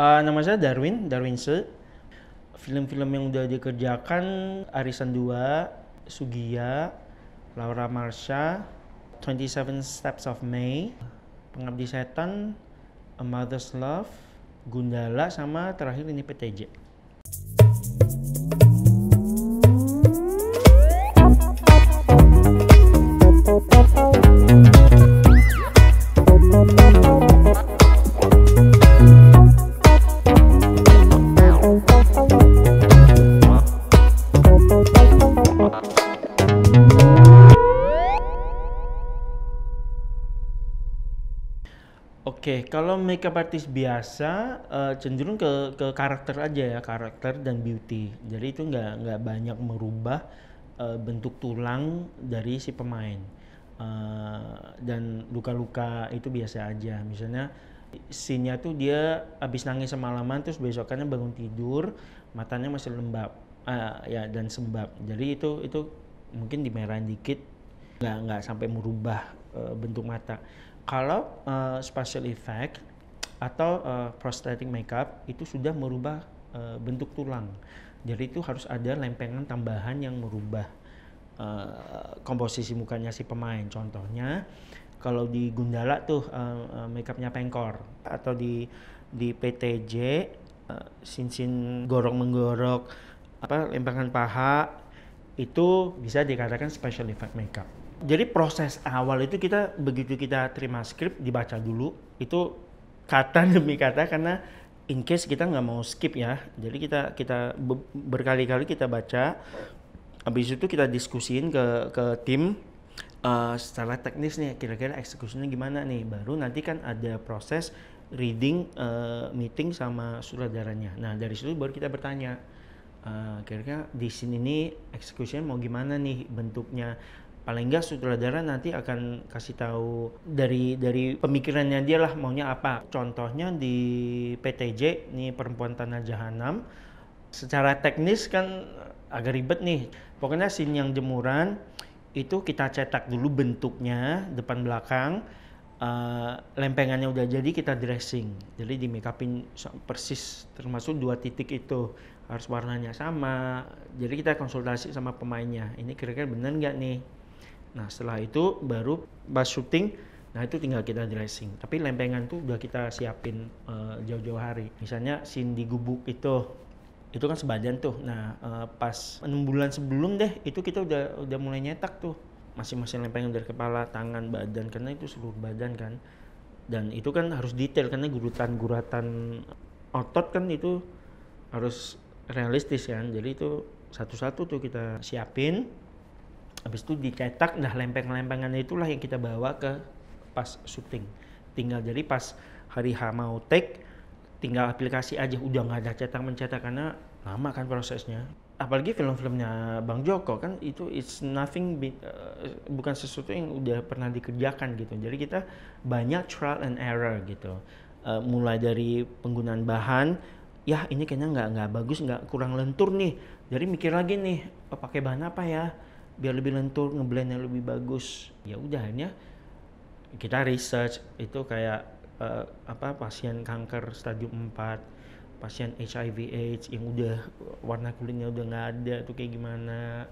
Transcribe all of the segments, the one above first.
Uh, nama saya Darwin, Darwin Se. Film-film yang udah dikerjakan Arisan 2, Sugia, Laura Marsha, 27 Steps of May, Pengabdi Setan, A Mother's Love, Gundala, sama terakhir ini PTJ. Oke, kalau makeup artist biasa uh, cenderung ke ke karakter aja ya, karakter dan beauty. Jadi itu nggak nggak banyak merubah uh, bentuk tulang dari si pemain. Uh, dan luka-luka itu biasa aja. Misalnya sinnya tuh dia abis nangis semalaman terus besokannya bangun tidur, matanya masih lembab. Uh, ya dan sembab. Jadi itu itu mungkin dimerahin dikit nggak nggak sampai merubah bentuk mata kalau uh, eh, special effect atau uh, eh, prosthetic makeup itu sudah merubah uh, bentuk tulang. Jadi itu harus ada lempengan tambahan yang merubah uh, komposisi mukanya si pemain. Contohnya kalau di Gundala tuh uh, makeupnya pengkor atau di di PTJ uh, sinsin gorok menggorok apa lempengan paha itu bisa dikatakan special effect makeup. Jadi proses awal itu kita begitu kita terima skrip dibaca dulu itu kata demi kata karena in case kita nggak mau skip ya. Jadi kita kita berkali-kali kita baca. Habis itu kita diskusiin ke ke tim uh, secara teknis nih kira-kira eksekusinya gimana nih. Baru nanti kan ada proses reading uh, meeting sama sutradaranya. Nah, dari situ baru kita bertanya eh, kira-kira uh, kira -kira di sini ini eksekusinya mau gimana nih bentuknya paling enggak sutradara nanti akan kasih tahu dari dari pemikirannya dia lah maunya apa. Contohnya di PTJ ini Perempuan Tanah Jahanam secara teknis kan agak ribet nih. Pokoknya scene yang jemuran itu kita cetak dulu bentuknya depan belakang uh, lempengannya udah jadi kita dressing jadi di make upin persis termasuk dua titik itu harus warnanya sama jadi kita konsultasi sama pemainnya ini kira-kira bener nggak nih Nah setelah itu baru pas syuting, nah itu tinggal kita dressing. Tapi lempengan tuh udah kita siapin uh, jauh-jauh hari. Misalnya scene di gubuk itu, itu kan sebadan tuh. Nah uh, pas enam bulan sebelum deh itu kita udah udah mulai nyetak tuh masing-masing lempengan dari kepala, tangan, badan karena itu seluruh badan kan. Dan itu kan harus detail karena guratan-guratan otot kan itu harus realistis kan. Jadi itu satu-satu tuh kita siapin habis itu dicetak nah lempeng lempengan itulah yang kita bawa ke pas syuting tinggal jadi pas hari H mau take tinggal aplikasi aja udah nggak ada cetak mencetak karena lama kan prosesnya apalagi film-filmnya Bang Joko kan itu it's nothing be, uh, bukan sesuatu yang udah pernah dikerjakan gitu jadi kita banyak trial and error gitu uh, mulai dari penggunaan bahan ya ini kayaknya nggak nggak bagus nggak kurang lentur nih jadi mikir lagi nih oh, pakai bahan apa ya biar lebih lentur ngeblendnya lebih bagus ya udah hanya kita research itu kayak uh, apa pasien kanker stadium 4 pasien HIV AIDS yang udah warna kulitnya udah nggak ada tuh kayak gimana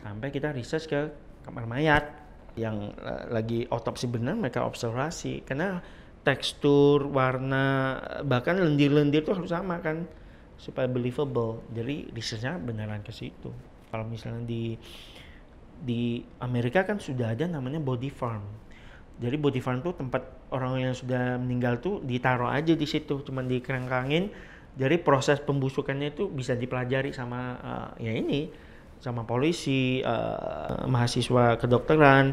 sampai kita research ke kamar mayat yang uh, lagi otopsi benar mereka observasi karena tekstur warna bahkan lendir-lendir tuh harus sama kan supaya believable jadi researchnya beneran ke situ kalau misalnya di di Amerika kan sudah ada namanya body farm. Jadi body farm tuh tempat orang yang sudah meninggal tuh ditaruh aja di situ, cuman dikerangkangin. Jadi proses pembusukannya itu bisa dipelajari sama uh, ya ini sama polisi, uh, mahasiswa kedokteran,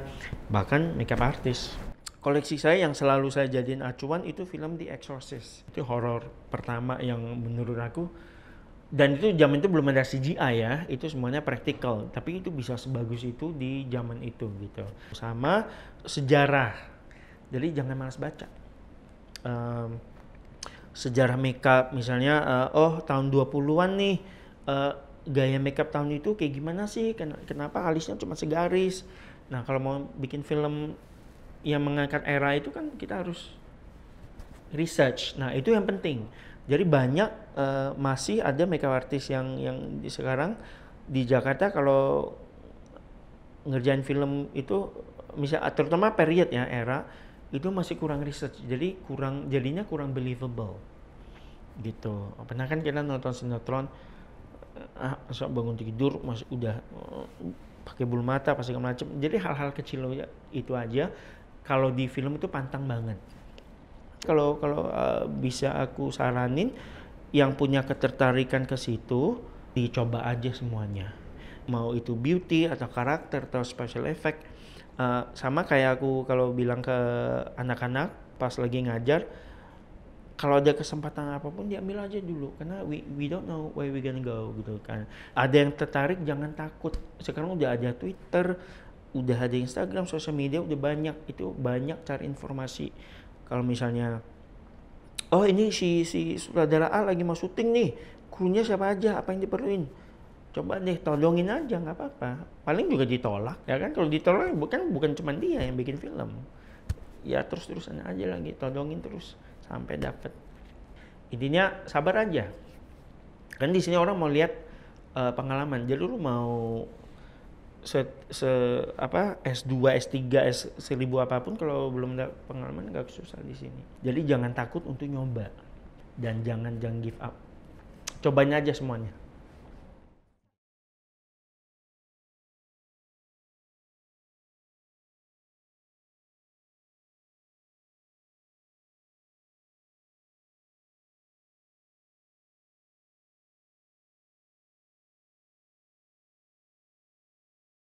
bahkan makeup artist. Koleksi saya yang selalu saya jadiin acuan itu film The Exorcist. Itu horor pertama yang menurut aku dan itu zaman itu belum ada CGI ya, itu semuanya praktikal. Tapi itu bisa sebagus itu di zaman itu gitu. Sama sejarah, jadi jangan malas baca. Um, sejarah makeup misalnya, uh, oh tahun 20-an nih, uh, gaya makeup tahun itu kayak gimana sih? kenapa alisnya cuma segaris? Nah kalau mau bikin film yang mengangkat era itu kan kita harus research. Nah itu yang penting jadi banyak uh, masih ada makeup artist yang yang di sekarang di Jakarta kalau ngerjain film itu misalnya ah, terutama period ya era itu masih kurang research jadi kurang jadinya kurang believable gitu pernah kan kita nonton sinetron eh, ah, so bangun tidur masih udah eh, pakai bulu mata pasti macam jadi hal-hal kecil itu aja kalau di film itu pantang banget kalau kalau uh, bisa aku saranin yang punya ketertarikan ke situ dicoba aja semuanya mau itu beauty atau karakter atau special effect uh, sama kayak aku kalau bilang ke anak-anak pas lagi ngajar kalau ada kesempatan apapun diambil aja dulu karena we, we don't know where we gonna go gitu kan ada yang tertarik jangan takut sekarang udah ada Twitter udah ada Instagram sosial media udah banyak itu banyak cari informasi kalau misalnya oh ini si si sutradara A lagi mau syuting nih krunya siapa aja apa yang diperluin coba deh tolongin aja nggak apa-apa paling juga ditolak ya kan kalau ditolak bukan bukan cuma dia yang bikin film ya terus terusan aja lagi tolongin terus sampai dapet intinya sabar aja kan di sini orang mau lihat uh, pengalaman jadi lu mau se, se apa S2, S3, S seribu apapun kalau belum ada pengalaman nggak susah di sini. Jadi jangan takut untuk nyoba dan jangan jangan give up. Cobanya aja semuanya.